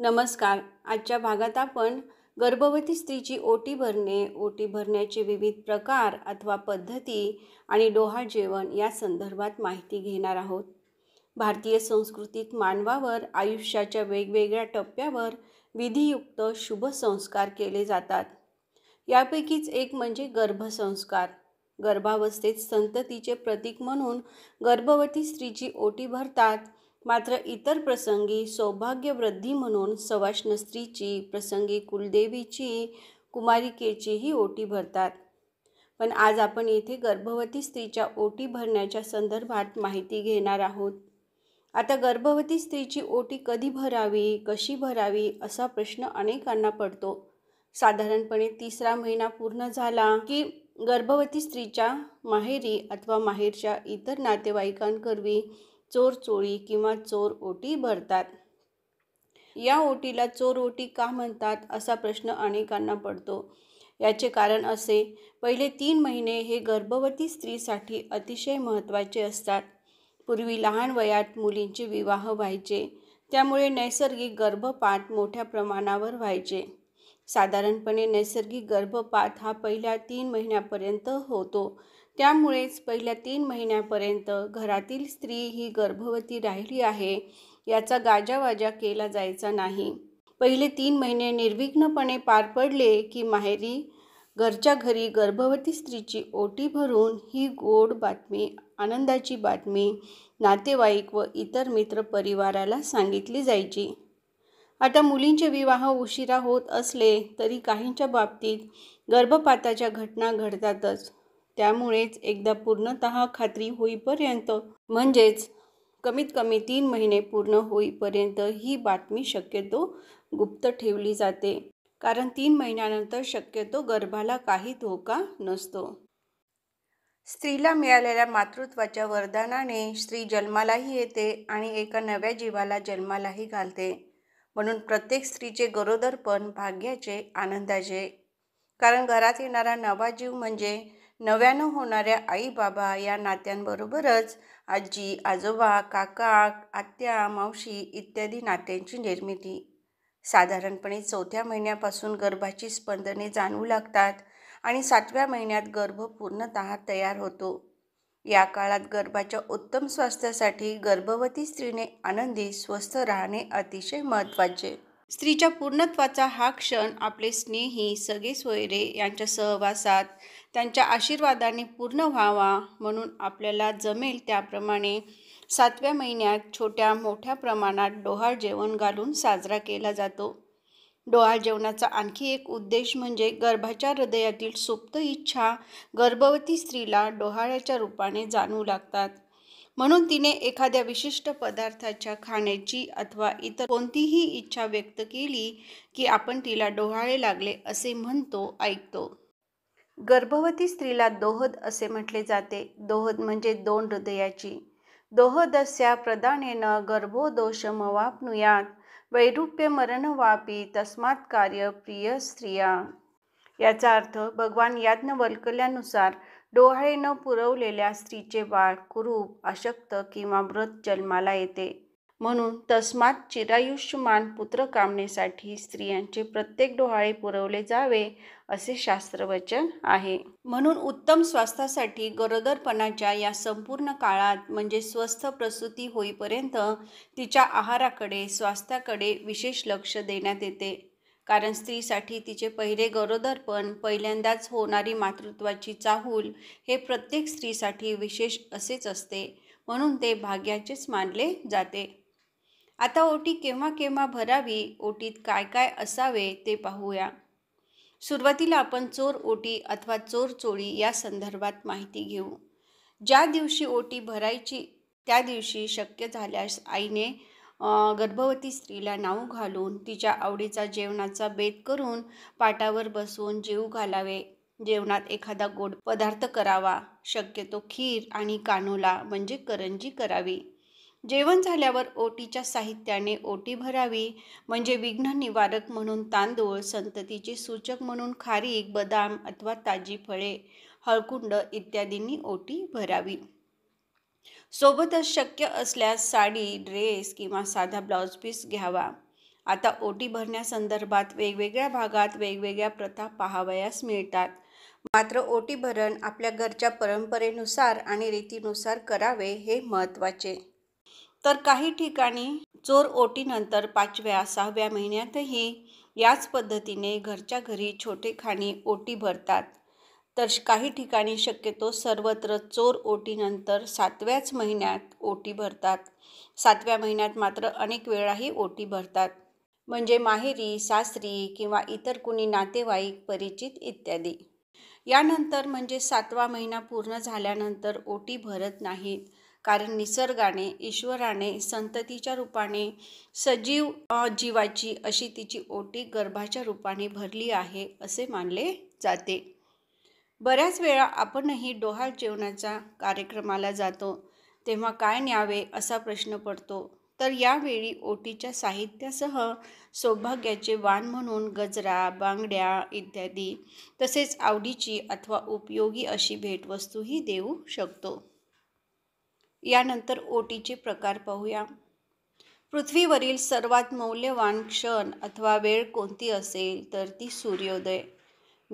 नमस्कार आजच्या भागात आपण गर्भवती स्त्रीची ओटी भरणे ओटी भरण्याचे विविध प्रकार अथवा पद्धती आणि डोहा जेवण या संदर्भात माहिती घेणार आहोत भारतीय संस्कृतीत मानवावर आयुष्याच्या वेगवेगळ्या टप्प्यावर विधियुक्त शुभ संस्कार केले जातात यापैकीच एक म्हणजे गर्भसंस्कार गर्भावस्थेत संततीचे प्रतीक म्हणून गर्भवती स्त्रीची ओटी भरतात मात्र इतर प्रसंगी सौभाग्यवृद्धी म्हणून सवाष्ण स्त्रीची प्रसंगी कुलदेवीची कुमारिकेचीही ओटी भरतात पण आज आपण येथे गर्भवती स्त्रीच्या ओटी भरण्याच्या संदर्भात माहिती घेणार आहोत आता गर्भवती स्त्रीची ओटी कधी भरावी कशी भरावी असा प्रश्न अनेकांना पडतो साधारणपणे तिसरा महिना पूर्ण झाला की गर्भवती स्त्रीच्या माहेरी अथवा माहेरच्या इतर नातेवाईकांकरवी चोरचोळी किंवा चोर ओटी भरतात या ओटीला चोर ओटी का म्हणतात असा प्रश्न अनेकांना पडतो याचे कारण असे पहिले तीन महिने हे गर्भवती स्त्रीसाठी अतिशय महत्त्वाचे असतात पूर्वी लहान वयात मुलींचे विवाह व्हायचे त्यामुळे नैसर्गिक गर्भपात मोठ्या प्रमाणावर व्हायचे साधारणपणे नैसर्गिक गर्भपात हा पहिल्या तीन महिन्यापर्यंत होतो त्यामुळेच पहिल्या तीन महिन्यापर्यंत घरातील स्त्री ही गर्भवती राहिली आहे याचा गाजावाजा केला जायचा नाही पहिले तीन महिने निर्विघ्नपणे पार पडले की माहेरी घरच्या घरी गर्भवती स्त्रीची ओटी भरून ही गोड बातमी आनंदाची बातमी नातेवाईक व इतर मित्र परिवाराला सांगितली जायची आता मुलींचे विवाह उशिरा होत असले तरी काहींच्या बाबतीत गर्भपाताच्या घटना घडतातच त्यामुळेच एकदा पूर्णत खात्री होईपर्यंत म्हणजेच कमीत कमी तीन महिने पूर्ण होईपर्यंत ही बातमी शक्यतो गुप्त ठेवली जाते कारण तीन महिन्यानंतर शक्यतो गर्भाला काही धोका नसतो स्त्रीला मिळालेल्या मातृत्वाच्या वरदानाने स्त्री जन्मालाही येते आणि एका नव्या जीवाला जन्मालाही घालते म्हणून प्रत्येक स्त्रीचे गरोदरपण भाग्याचे आनंदाचे कारण घरात येणारा नवा जीव म्हणजे नव्यानं होणाऱ्या आई बाबा या नात्यांबरोबरच आजी आजोबा काका आत्या मावशी इत्यादी नात्यांची निर्मिती साधारणपणे चौथ्या महिन्यापासून गर्भाची स्पंदने जाणवू लागतात आणि सातव्या महिन्यात गर्भ पूर्णत तयार होतो या काळात गर्भाच्या उत्तम स्वास्थ्यासाठी गर्भवती स्त्रीने आनंदी स्वस्थ राहणे अतिशय महत्त्वाचे स्त्रीच्या पूर्णत्वाचा हा क्षण आपले स्नेही सगळे सोयरे यांच्या सहवासात त्यांच्या आशीर्वादाने पूर्ण व्हावा म्हणून आपल्याला जमेल त्याप्रमाणे सातव्या महिन्यात छोट्या मोठ्या प्रमाणात डोहाळ जेवण घालून साजरा केला जातो डोहाळ जेवणाचा आणखी एक उद्देश म्हणजे गर्भाच्या हृदयातील सुप्त इच्छा गर्भवती स्त्रीला डोहाळ्याच्या रूपाने जाणू लागतात म्हणून तिने एखाद्या विशिष्ट पदार्थाच्या खाण्याची अथवा इतर कोणतीही इच्छा व्यक्त केली की आपण तिला डोहाळे लागले असे म्हणतो ऐकतो गर्भवती स्त्रीला दोहद असे म्हटले जाते दोहद म्हणजे दोन हृदयाची दोहदस्या प्रदानेन गर्भोदोष मवापनुयात वैरूप्य मरण वापी तस्मात कार्य प्रिय स्त्रिया याचा अर्थ भगवान याज्ञ वल्कल्यानुसार डोहाळे न पुरवलेल्या स्त्रीचे बाळ कुरूप अशक्त किंवा मृत जन्माला येते म्हणून तस्मात चिरायुष्यमान पुत्र कामनेसाठी स्त्रियांचे प्रत्येक डोहाळे पुरवले जावे असे शास्त्रवचन आहे म्हणून उत्तम स्वास्थ्यासाठी गरोदरपणाच्या या संपूर्ण काळात म्हणजे स्वस्थ प्रसूती होईपर्यंत तिच्या आहाराकडे स्वास्थ्याकडे विशेष लक्ष देण्यात येते कारण स्त्रीसाठी तिचे पहिले गरोदरपण पहिल्यांदाच होणारी मातृत्वाची चाहूल हे प्रत्येक स्त्रीसाठी विशेष असेच असते म्हणून ते भाग्याचेच मानले जाते आता ओटी केव्हा केव्हा भरावी ओटीत काय काय असावे ते पाहूया सुरुवातीला आपण चोर ओटी अथवा चोर चोळी या संदर्भात माहिती घेऊ ज्या दिवशी ओटी भरायची त्या दिवशी शक्य झाल्यास आईने गर्भवती स्त्रीला नाव घालून तिच्या आवडीचा जेवणाचा बेत करून पाटावर बसवून जेऊ घालावे जेवणात एखादा गोड पदार्थ करावा शक्यतो खीर आणि कानोला म्हणजे करंजी करावी जेवण झाल्यावर ओटीच्या साहित्याने ओटी भरावी म्हणजे विघ्न निवारक म्हणून तांदूळ संततीचे सूचक म्हणून खारीक बदाम अथवा ताजी फळे हळकुंड इत्यादींनी ओटी भरावी सोबतच शक्य असल्यास साडी ड्रेस किंवा साधा ब्लाऊज पीस घ्यावा आता ओटी भरण्यासंदर्भात वेगवेगळ्या भागात वेगवेगळ्या प्रथा पाहावयास मिळतात मात्र ओटी भरण आपल्या घरच्या परंपरेनुसार आणि रीतीनुसार करावे हे महत्त्वाचे तर काही ठिकाणी चोर ओटीनंतर पाचव्या सहाव्या महिन्यातही याच पद्धतीने घरच्या घरी छोटे खाणी ओटी भरतात तर काही ठिकाणी शक्यतो सर्वत्र चोर ओटीनंतर सातव्याच महिन्यात ओटी भरतात सातव्या महिन्यात मात्र अनेक वेळाही ओटी भरतात म्हणजे माहेरी सासरी किंवा इतर कुणी नातेवाईक परिचित इत्यादी यानंतर म्हणजे सातवा महिना पूर्ण झाल्यानंतर ओटी भरत नाहीत कारण निसर्गाने ईश्वराने संततीच्या रूपाने सजीव जीवाची अशी तिची ओटी गर्भाच्या रूपाने भरली आहे असे मानले जाते बऱ्याच वेळा आपणही डोहाळ जेवणाच्या कार्यक्रमाला जातो तेव्हा काय न्यावे असा प्रश्न पडतो तर यावेळी ओटीच्या साहित्यासह सौभाग्याचे वाण म्हणून गजरा बांगड्या इत्यादी तसेच आवडीची अथवा उपयोगी अशी भेटवस्तूही देऊ शकतो यानंतर ओटीचे प्रकार पाहूया पृथ्वीवरील सर्वात मौल्यवान क्षण अथवा वेळ कोणती असेल तर ती सूर्योदय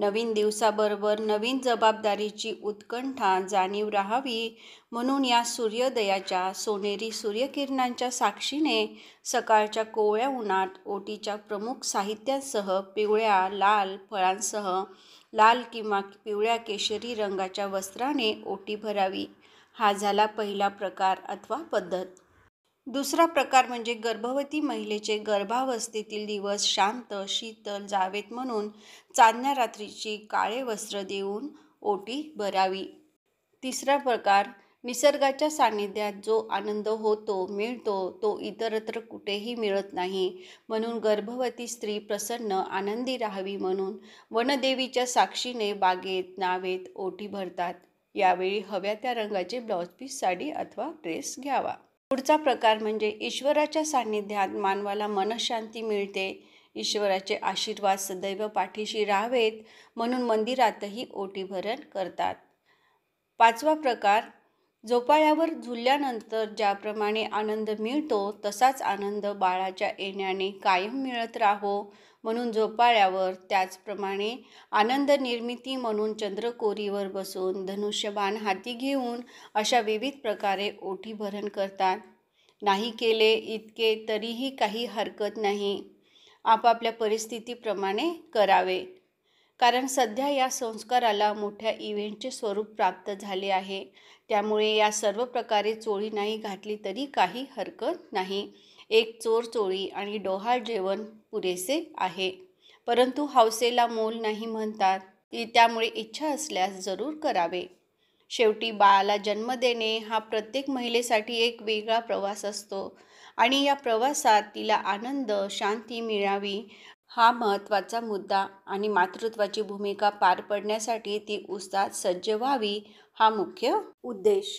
नवीन दिवसाबरोबर नवीन जबाबदारीची उत्कंठा जाणीव राहावी म्हणून या सूर्योदयाच्या सोनेरी सूर्यकिरणांच्या साक्षीने सकाळच्या कोवळ्या उन्हात ओटीच्या प्रमुख साहित्यांसह पिवळ्या लाल फळांसह लाल किंवा पिवळ्या केशरी रंगाच्या वस्त्राने ओटी भरावी हा झाला पहिला प्रकार अथवा पद्धत दुसरा प्रकार म्हणजे गर्भवती महिलेचे गर्भावस्थेतील दिवस शांत शीतल जावेत म्हणून चांदण्या रात्रीची काळे वस्त्र देऊन ओटी भरावी तिसरा प्रकार निसर्गाच्या सान्निध्यात जो आनंद होतो मिळतो तो इतरत्र कुठेही मिळत नाही म्हणून गर्भवती स्त्री प्रसन्न आनंदी राहावी म्हणून वनदेवीच्या साक्षीने बागेत नावेत ओटी भरतात यावेळी हव्या त्या रंगाचे ब्लाऊज पीस साडी अथवा ड्रेस घ्यावा पुढचा प्रकार म्हणजे ईश्वराच्या सान्निध्यात मानवाला मनशांती मिळते ईश्वराचे आशीर्वाद सदैव पाठीशी राहावेत म्हणून मंदिरातही ओटीभरण करतात पाचवा प्रकार झोपाळ्यावर झुलल्यानंतर ज्याप्रमाणे आनंद मिळतो तसाच आनंद बाळाच्या येण्याने कायम मिळत राहो म्हणून झोपाळ्यावर त्याचप्रमाणे आनंद निर्मिती म्हणून चंद्रकोरीवर बसून धनुष्यबाण हाती घेऊन अशा विविध प्रकारे ओठी भरण करतात नाही केले इतके तरीही काही हरकत नाही आपापल्या परिस्थितीप्रमाणे करावे कारण सध्या या संस्काराला मोठ्या इव्हेंटचे स्वरूप प्राप्त झाले आहे त्यामुळे या सर्व प्रकारे चोळी नाही घातली तरी काही हरकत नाही एक चोरचोळी आणि डोहाळ जेवण पुरेसे आहे परंतु हौसेला मोल नाही म्हणतात ती त्यामुळे इच्छा असल्यास जरूर करावे शेवटी बाळाला जन्म देणे हा प्रत्येक महिलेसाठी एक वेगळा प्रवास असतो आणि या प्रवासात तिला आनंद शांती मिळावी हा महत्त्वाचा मुद्दा आणि मातृत्वाची भूमिका पार पडण्यासाठी ती उस्ताद सज्ज व्हावी हा मुख्य उद्देश